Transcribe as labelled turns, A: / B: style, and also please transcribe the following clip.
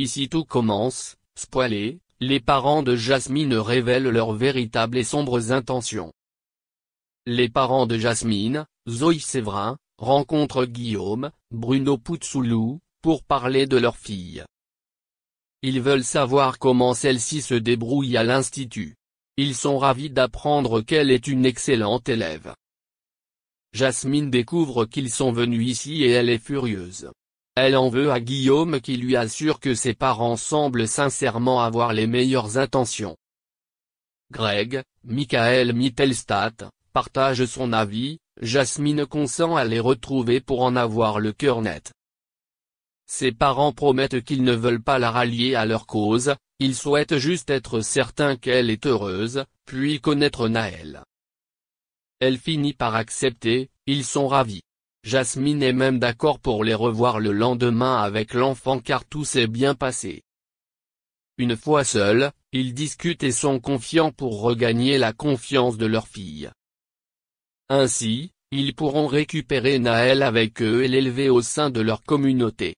A: Ici tout commence, spoilé, les parents de Jasmine révèlent leurs véritables et sombres intentions. Les parents de Jasmine, Zoï Séverin, rencontrent Guillaume, Bruno Poutsoulou, pour parler de leur fille. Ils veulent savoir comment celle-ci se débrouille à l'institut. Ils sont ravis d'apprendre qu'elle est une excellente élève. Jasmine découvre qu'ils sont venus ici et elle est furieuse. Elle en veut à Guillaume qui lui assure que ses parents semblent sincèrement avoir les meilleures intentions. Greg, Michael Mittelstadt, partage son avis, Jasmine consent à les retrouver pour en avoir le cœur net. Ses parents promettent qu'ils ne veulent pas la rallier à leur cause, ils souhaitent juste être certains qu'elle est heureuse, puis connaître Naël. Elle finit par accepter, ils sont ravis. Jasmine est même d'accord pour les revoir le lendemain avec l'enfant car tout s'est bien passé. Une fois seuls, ils discutent et sont confiants pour regagner la confiance de leur fille. Ainsi, ils pourront récupérer Naël avec eux et l'élever au sein de leur communauté.